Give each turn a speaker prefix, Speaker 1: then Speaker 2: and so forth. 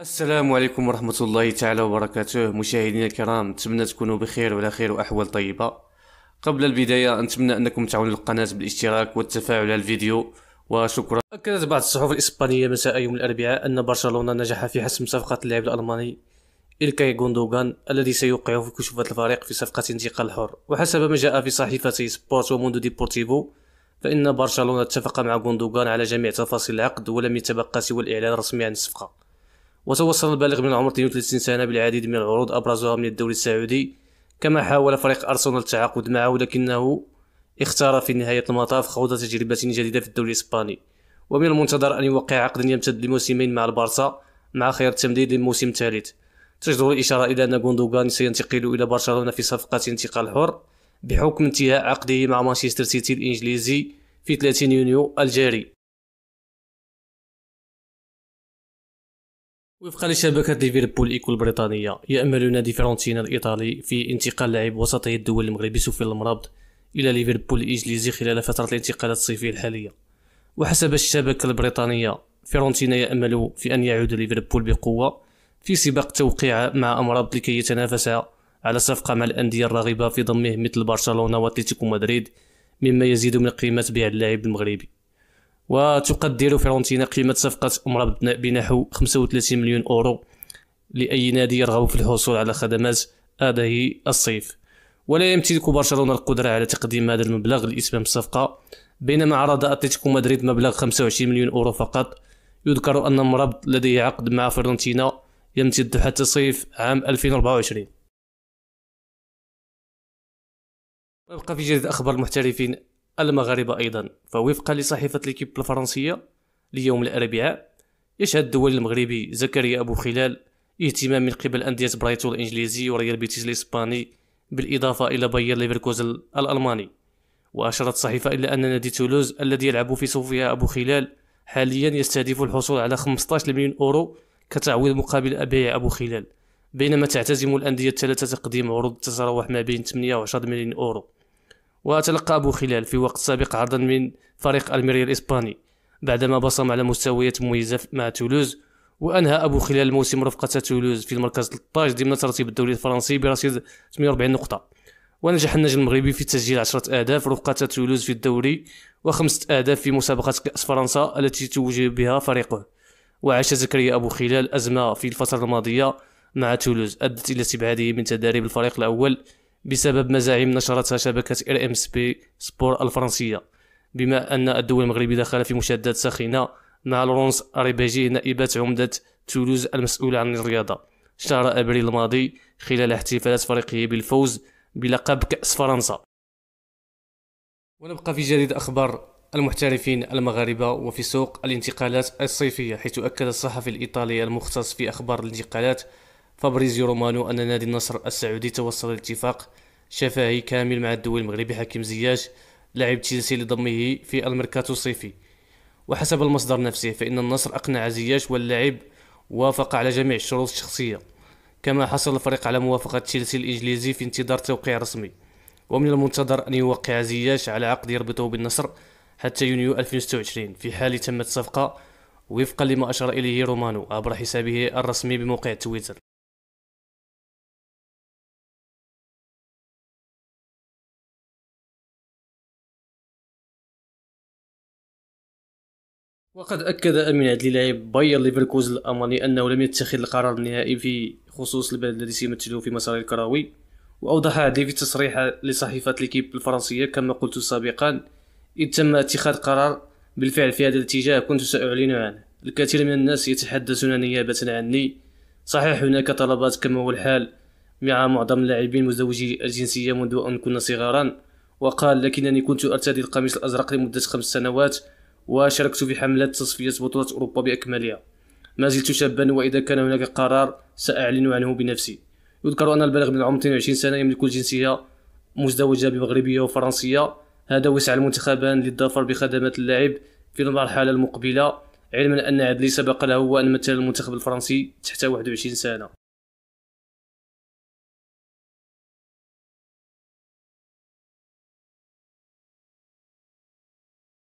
Speaker 1: السلام عليكم ورحمة الله تعالى وبركاته مشاهدينا الكرام نتمنى تكونوا بخير وعلى خير وأحوال طيبة قبل البداية نتمنى أنكم تعاونوا القناة بالاشتراك والتفاعل على الفيديو وشكرا أكدت بعض الصحف الإسبانية مساء يوم الأربعاء أن برشلونة نجح في حسم صفقة اللاعب الألماني إلكاي غوندوغان الذي سيوقع في كشوفة الفريق في صفقة انتقال حر وحسب ما جاء في صحيفتي سبورت وموندو ديبورتيفو فإن برشلونة اتفق مع غوندوغان على جميع تفاصيل العقد ولم يتبقى سوى الإعلان الرسمي عن الصفقة وتوصل البالغ من العمر 32 سنة بالعديد من العروض أبرزها من الدوري السعودي كما حاول فريق أرسنال التعاقد معه لكنه اختار في نهاية المطاف خوض تجربة جديدة في الدوري الإسباني ومن المنتظر أن يوقع عقدا يمتد لموسمين مع البارسا مع خيار التمديد للموسم الثالث تجدر الإشارة إلى أن غوندوغان سينتقل إلى برشلونة في صفقة انتقال حر بحكم انتهاء عقده مع مانشستر سيتي الإنجليزي في 30 يونيو الجاري وفقا لشبكة ليفربول إيكو البريطانية يأمل نادي فرونتينا الإيطالي في انتقال لاعب وسطي الدول المغربي سوفي المرابط إلى ليفربول الإنجليزي خلال فترة الانتقالات الصيفية الحالية وحسب الشبكة البريطانية فيرونتينا يأمل في أن يعود ليفربول بقوة في سباق توقيع مع امرابط لكي يتنافس على صفقة مع الأندية الراغبة في ضمه مثل برشلونة وأتلتيكو مدريد مما يزيد من قيمة بيع اللاعب المغربي وتقدر فرونتينا فيرونتينا قيمة صفقة أمرا بنحو 35 مليون أورو لأي نادي يرغب في الحصول على خدمات هذه الصيف ولا يمتلك برشلونة القدرة على تقديم هذا المبلغ لإتمام الصفقة بينما عرض أتلتيكو مدريد مبلغ 25 مليون أورو فقط يذكر أن مربط لديه عقد مع فرونتينا يمتد حتى صيف عام 2024 نبقى في جديد أخبار المحترفين المغاربة أيضا فوفقا لصحيفة ليكيب الفرنسية ليوم الأربعاء يشهد الدولي المغربي زكريا أبو خلال اهتمام من قبل أندية برايتون الإنجليزي وريال بيتيس الإسباني بالإضافة إلى باير ليفركوز الألماني وأشارت الصحيفة إلى أن نادي تولوز الذي يلعب في صوفيا أبو خلال حاليا يستهدف الحصول على 15 مليون أورو كتعويض مقابل بيع أبو خلال بينما تعتزم الأندية الثلاثة تقديم عروض تتراوح ما بين 8 و 10 مليون أورو أبو خلال في وقت سابق عرضا من فريق الميريا الإسباني بعدما بصم على مستويات مميزة مع تولوز وأنهى أبو خلال موسم رفقة تولوز في المركز 13 ضمن ترتيب الدوري الفرنسي برصيد 48 نقطة ونجح النجم المغربي في تسجيل 10 أهداف رفقة تولوز في الدوري وخمسة أهداف في مسابقة كأس فرنسا التي توج بها فريقه وعاش زكريا أبو خلال أزمة في الفترة الماضية مع تولوز أدت إلى استبعاده من تدريب الفريق الأول بسبب مزاعم نشرتها شبكة ار ام سبي سبور الفرنسية بما أن الدول المغربي دخل في مشادات ساخنة مع لورونس أريباجي نائبة عمدة تولوز المسؤولة عن الرياضة شهر أبريل الماضي خلال احتفالات فريقه بالفوز بلقب كأس فرنسا ونبقى في جديد أخبار المحترفين المغاربة وفي سوق الانتقالات الصيفية حيث أكد الصحفي الإيطالي المختص في أخبار الانتقالات فابريزيو رومانو أن نادي النصر السعودي توصل لاتفاق شفاهي كامل مع الدول المغربي حكيم زياش لاعب تشيلسي لضمه في الميركاتو الصيفي وحسب المصدر نفسه فإن النصر أقنع زياش واللاعب وافق على جميع الشروط الشخصية كما حصل الفريق على موافقة تشيلسي الإنجليزي في انتظار توقيع رسمي ومن المنتظر أن يوقع زياش على عقد يربطه بالنصر حتى يونيو 2026 في حال تمت الصفقة وفقا لما أشار إليه رومانو عبر حسابه الرسمي بموقع تويتر وقد أكد أمين عدلي لاعب باير ليفركوز الألماني أنه لم يتخذ القرار النهائي في خصوص البلد الذي سيمثله في مسار الكروي وأوضح عدلي في تصريح لصحيفة ليكيب الفرنسية كما قلت سابقا إذ تم اتخاذ قرار بالفعل في هذا الاتجاه كنت سأعلن عنه الكثير من الناس يتحدثون نيابة عني صحيح هناك طلبات كما هو الحال مع معظم اللاعبين مزدوجي الجنسية منذ أن كنا صغارا وقال لكنني كنت أرتدي القميص الأزرق لمدة خمس سنوات وشاركت في حملة تصفية بطولة أوروبا بأكملها ما زلت شابا وإذا كان هناك قرار سأعلن عنه بنفسي يذكر أن البالغ من العمر 22 سنة يملك الجنسية مزدوجة بمغربية وفرنسية هذا وسع المنتخبان للظفر بخدمات اللاعب في المرحلة المقبلة علما أن عدلي سبق له وأن مثل المنتخب الفرنسي تحت 21 سنة